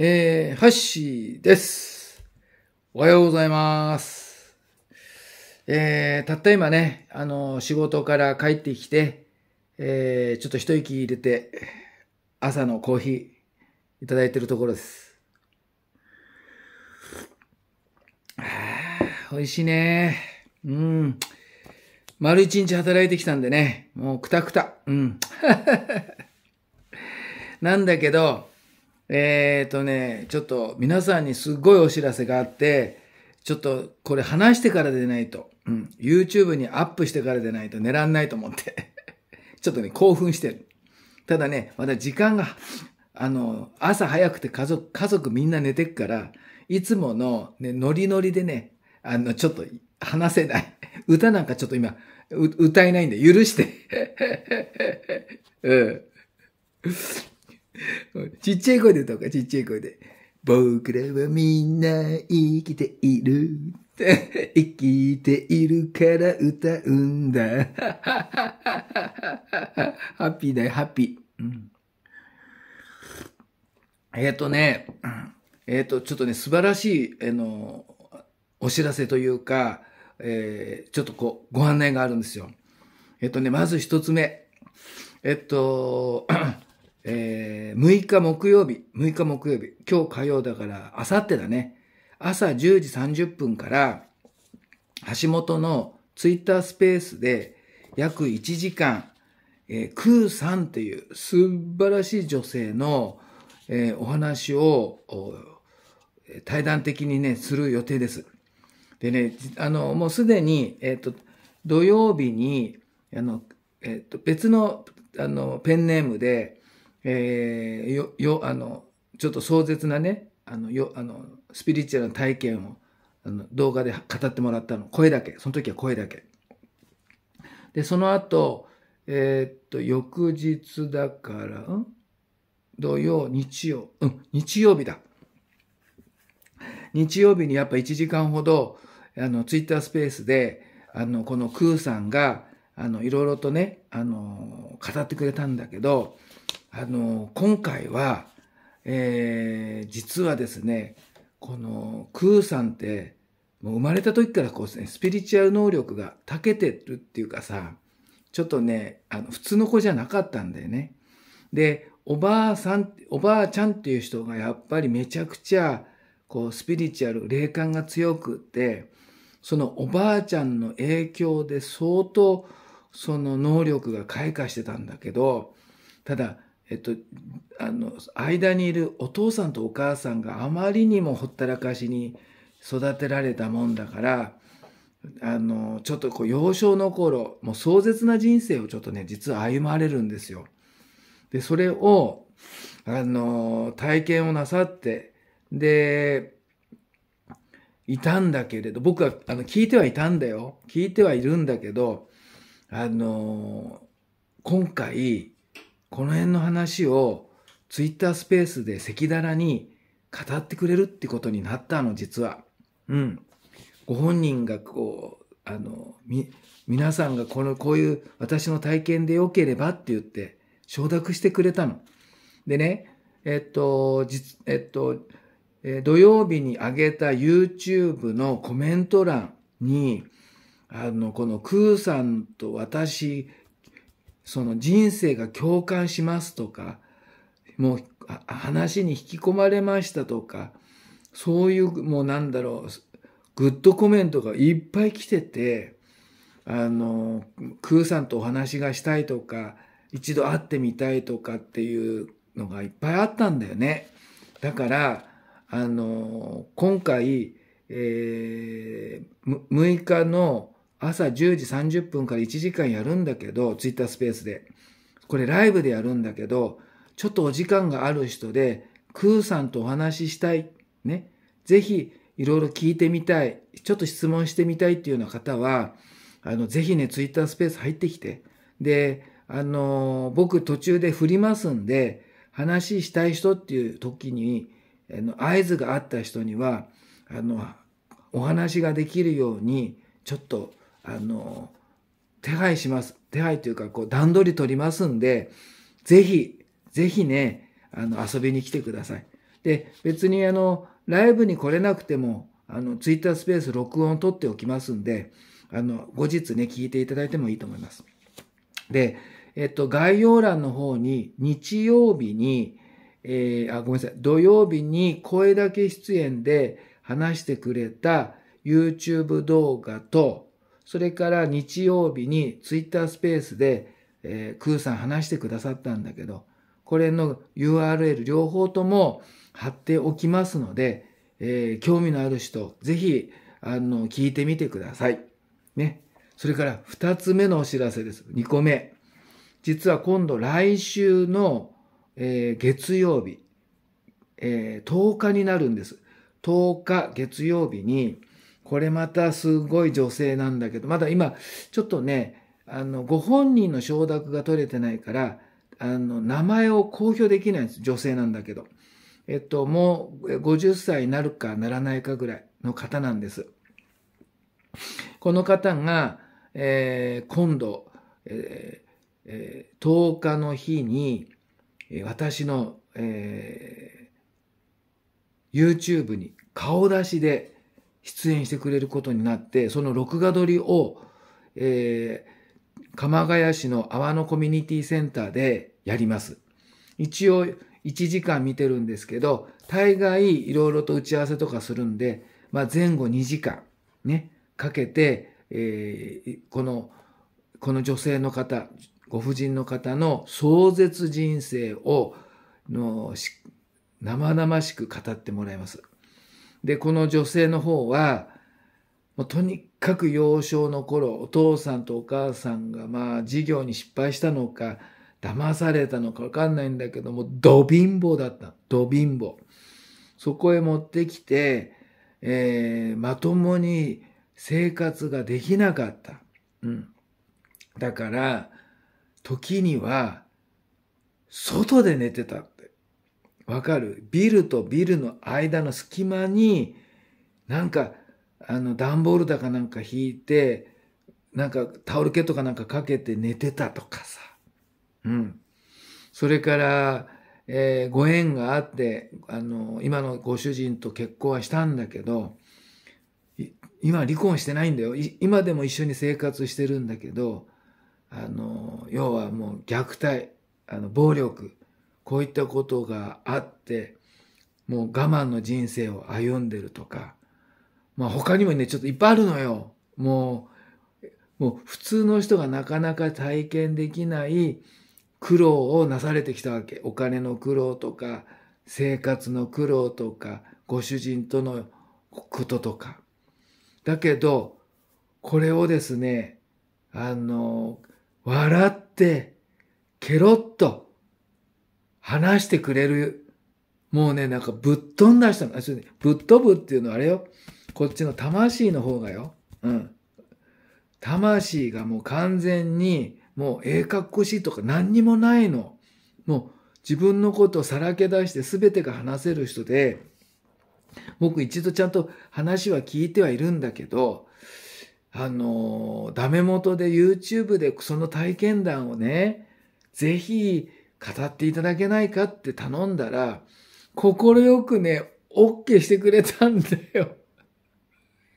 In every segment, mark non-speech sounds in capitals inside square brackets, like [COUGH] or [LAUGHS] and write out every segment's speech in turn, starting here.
えー、ハッシーです。おはようございます。えー、たった今ね、あの、仕事から帰ってきて、えー、ちょっと一息入れて、朝のコーヒーいただいてるところです。あ美味しいね。うん。丸一日働いてきたんでね、もうくたくた。うん。[LAUGHS] なんだけど、えっ、ー、とね、ちょっと皆さんにすごいお知らせがあって、ちょっとこれ話してからでないと、うん、YouTube にアップしてからでないと狙んないと思って、[LAUGHS] ちょっとね、興奮してる。ただね、まだ時間が、あの、朝早くて家族、家族みんな寝てくから、いつもの、ね、ノリノリでね、あの、ちょっと話せない。[LAUGHS] 歌なんかちょっと今、歌えないんで、許して。[LAUGHS] うん [LAUGHS] ちっちゃい声で歌うか、ちっちゃい声で。僕らはみんな生きている。[LAUGHS] 生きているから歌うんだ。[LAUGHS] ハッピーだよ、ハッピー。うん、えっ、ー、とね、えっ、ー、と、ちょっとね、素晴らしい、あの、お知らせというか、えー、ちょっとこう、ご案内があるんですよ。えっ、ー、とね、まず一つ目。えっ、と、えー、6日木曜日、6日木曜日、今日火曜だから、あさってだね。朝10時30分から、橋本のツイッタースペースで、約1時間、えー、クーさんっていう素晴らしい女性の、えー、お話を対談的にね、する予定です。でね、あの、もうすでに、えっ、ー、と、土曜日に、あの、えっ、ー、と、別の、あの、ペンネームで、えー、よ、よ、あの、ちょっと壮絶なね、あの、よ、あの、スピリチュアルな体験を、あの、動画で語ってもらったの。声だけ。その時は声だけ。で、その後、えー、っと、翌日だから、うん土曜、日曜、うん、日曜日だ。日曜日にやっぱ1時間ほど、あの、ツイッタースペースで、あの、このクーさんが、あの、いろいろとね、あの、語ってくれたんだけど、あの今回は、えー、実はですねこのクーさんってもう生まれた時からこうですねスピリチュアル能力が長けてるっていうかさちょっとねあの普通の子じゃなかったんだよね。でおばあさんおばあちゃんっていう人がやっぱりめちゃくちゃこうスピリチュアル霊感が強くってそのおばあちゃんの影響で相当その能力が開花してたんだけどただえっと、あの間にいるお父さんとお母さんがあまりにもほったらかしに育てられたもんだからあのちょっとこう幼少の頃もう壮絶な人生をちょっとね実は歩まれるんですよ。でそれをあの体験をなさってでいたんだけれど僕はあの聞いてはいたんだよ聞いてはいるんだけどあの今回この辺の話をツイッタースペースで赤裸々に語ってくれるってことになったの、実は。うん。ご本人がこう、あの、み、皆さんがこの、こういう私の体験でよければって言って、承諾してくれたの。でね、えっと、実、えっと、え土曜日に上げた YouTube のコメント欄に、あの、このクーさんと私その人生が共感しますとか、もう話に引き込まれましたとか、そういうもうなんだろう、グッドコメントがいっぱい来てて、あの、クーさんとお話がしたいとか、一度会ってみたいとかっていうのがいっぱいあったんだよね。だから、あの、今回、えー、6日の朝10時30分から1時間やるんだけど、ツイッタースペースで。これライブでやるんだけど、ちょっとお時間がある人で、クーさんとお話ししたい。ね。ぜひ、いろいろ聞いてみたい。ちょっと質問してみたいっていうような方は、あの、ぜひね、ツイッタースペース入ってきて。で、あの、僕途中で振りますんで、話したい人っていう時に、あの、合図があった人には、あの、お話ができるように、ちょっとあの、手配します。手配というか、こう、段取り取りますんで、ぜひ、ぜひね、あの、遊びに来てください。で、別にあの、ライブに来れなくても、あの、ツイッタースペース録音取っておきますんで、あの、後日ね、聞いていただいてもいいと思います。で、えっと、概要欄の方に、日曜日に、えー、あ、ごめんなさい、土曜日に声だけ出演で話してくれた YouTube 動画と、それから日曜日にツイッタースペースで、えー、クーさん話してくださったんだけど、これの URL 両方とも貼っておきますので、えー、興味のある人、ぜひ、あの、聞いてみてください。ね。それから二つ目のお知らせです。二個目。実は今度来週の、えー、月曜日、えー、10日になるんです。10日月曜日に、これまたすごい女性なんだけど、まだ今、ちょっとね、あの、ご本人の承諾が取れてないから、あの、名前を公表できないんです。女性なんだけど。えっと、もう50歳になるかならないかぐらいの方なんです。この方が、えー、今度、えーえ10日の日に、私の、えー、YouTube に顔出しで、出演してくれることになって、その録画撮りを、えー、鎌ヶ谷市の阿波のコミュニティセンターでやります。一応、1時間見てるんですけど、大概いろいろと打ち合わせとかするんで、まあ、前後2時間ね、かけて、えー、この、この女性の方、ご婦人の方の壮絶人生を、の、生々しく語ってもらいます。で、この女性の方は、もうとにかく幼少の頃、お父さんとお母さんが、まあ、事業に失敗したのか、騙されたのかわかんないんだけども、ド貧乏だった。ド貧乏。そこへ持ってきて、えー、まともに生活ができなかった。うん。だから、時には、外で寝てた。わかる。ビルとビルの間の隙間に、なんか、あの、段ボールだかなんか引いて、なんかタオルケとかなんかかけて寝てたとかさ。うん。それから、えー、ご縁があって、あの、今のご主人と結婚はしたんだけど、今離婚してないんだよ。今でも一緒に生活してるんだけど、あの、要はもう虐待、あの、暴力、こういったことがあってもう我慢の人生を歩んでるとかまあ他にもねちょっといっぱいあるのよもうもう普通の人がなかなか体験できない苦労をなされてきたわけお金の苦労とか生活の苦労とかご主人とのこととかだけどこれをですねあの笑ってケロッと話してくれる。もうね、なんかぶっ飛んだ人の、ぶっ飛ぶっていうのはあれよ。こっちの魂の方がよ。うん。魂がもう完全に、もうええかっこしいとか何にもないの。もう自分のことをさらけ出して全てが話せる人で、僕一度ちゃんと話は聞いてはいるんだけど、あの、ダメ元で YouTube でその体験談をね、ぜひ語っていただけないかって頼んだら、快くね、OK してくれたんだよ。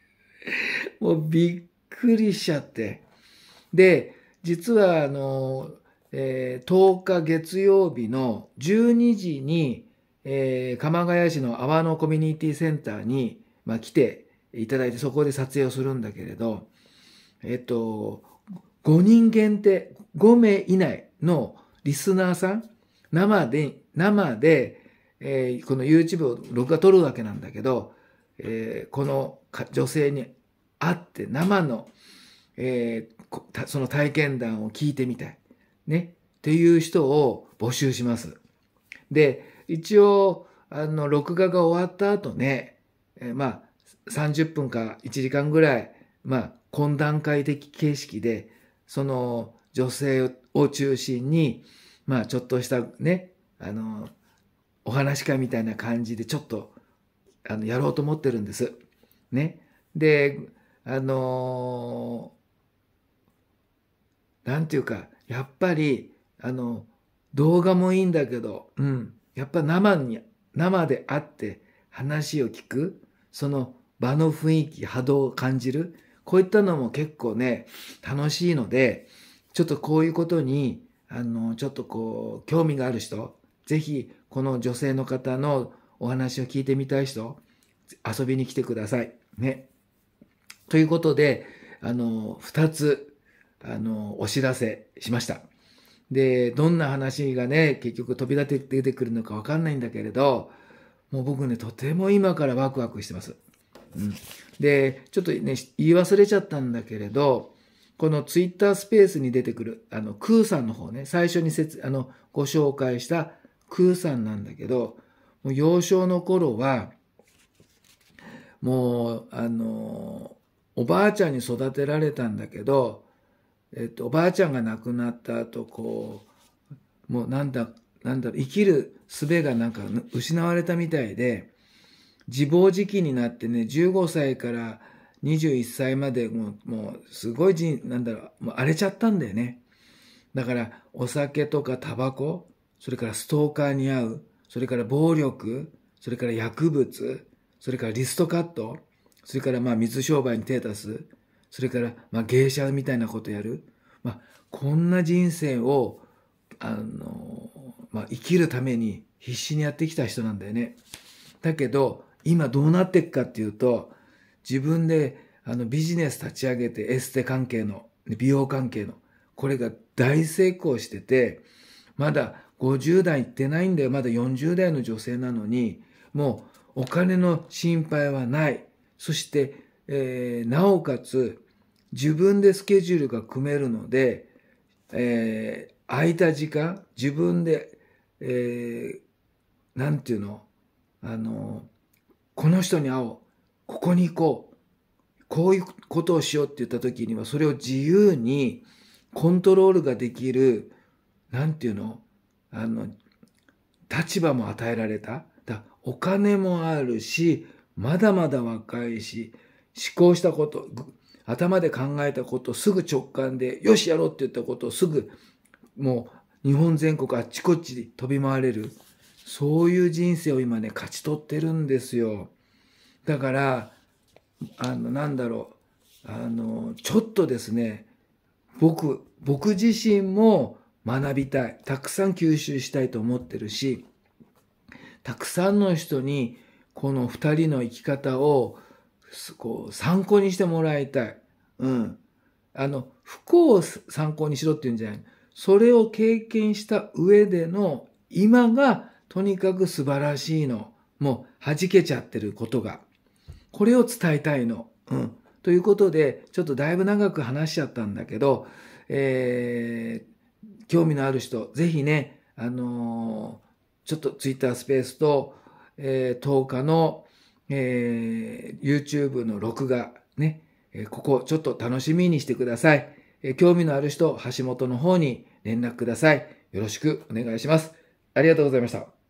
[LAUGHS] もうびっくりしちゃって。で、実はあの、えー、10日月曜日の12時に、えー、鎌ヶ谷市の阿波のコミュニティセンターに、まあ、来ていただいて、そこで撮影をするんだけれど、えっと、5人限定、5名以内のリスナーさん、生で、生で、えー、この YouTube を録画撮るわけなんだけど、えー、この女性に会って生の、えー、その体験談を聞いてみたい。ね。っていう人を募集します。で、一応、あの、録画が終わった後ね、えまあ、30分か1時間ぐらい、まあ、懇談会的形式で、その女性を中心に、まあ、ちょっとしたね、あの、お話会みたいな感じで、ちょっと、あの、やろうと思ってるんです。ね。で、あのー、なんていうか、やっぱり、あの、動画もいいんだけど、うん、やっぱ生に、生で会って話を聞く、その場の雰囲気、波動を感じる、こういったのも結構ね、楽しいので、ちょっとこういうことに、あの、ちょっとこう、興味がある人、ぜひ、この女性の方のお話を聞いてみたい人、遊びに来てください。ね。ということで、あの、二つ、あの、お知らせしました。で、どんな話がね、結局飛び立てて出てくるのかわかんないんだけれど、もう僕ね、とても今からワクワクしてます。うん、で、ちょっとね、言い忘れちゃったんだけれど、このツイッタースペースに出てくる、あの、クーさんの方ね、最初にせつあのご紹介したクーさんなんだけど、もう幼少の頃は、もう、あの、おばあちゃんに育てられたんだけど、えっと、おばあちゃんが亡くなった後、こう、もうなんだ、なんだろう、生きる術がなんか失われたみたいで、自暴自棄になってね、15歳から21歳までもう、もうすごい人、なんだろう、もう荒れちゃったんだよね。だから、お酒とかタバコ、それからストーカーに遭う、それから暴力、それから薬物、それからリストカット、それからまあ水商売に手出す、それからまあ芸者みたいなことやる。まあ、こんな人生を、あの、まあ、生きるために必死にやってきた人なんだよね。だけど、今どうなっていくかっていうと、自分であのビジネス立ち上げてエステ関係の、美容関係の、これが大成功してて、まだ50代行ってないんだよ。まだ40代の女性なのに、もうお金の心配はない。そして、えー、なおかつ、自分でスケジュールが組めるので、えー、空いた時間、自分で、えー、なんていうの、あの、この人に会おう。ここに行こう。こういうことをしようって言った時には、それを自由にコントロールができる、なんていうのあの、立場も与えられた。だお金もあるし、まだまだ若いし、思考したこと、頭で考えたことすぐ直感で、よしやろうって言ったことをすぐ、もう日本全国あっちこっち飛び回れる。そういう人生を今ね、勝ち取ってるんですよ。だからあのなんだろうあのちょっとですね僕僕自身も学びたいたくさん吸収したいと思ってるしたくさんの人にこの2人の生き方をこう参考にしてもらいたい。うん。あの、不幸を参考にしろっていうんじゃない。それを経験した上での今がとにかく素晴らしいの。もう弾けちゃってることが。これを伝えたいの。うん。ということで、ちょっとだいぶ長く話しちゃったんだけど、えー、興味のある人、ぜひね、あのー、ちょっとツイッタースペースと、えー、10日の、えー、YouTube の録画、ね、えここちょっと楽しみにしてください。え興味のある人、橋本の方に連絡ください。よろしくお願いします。ありがとうございました。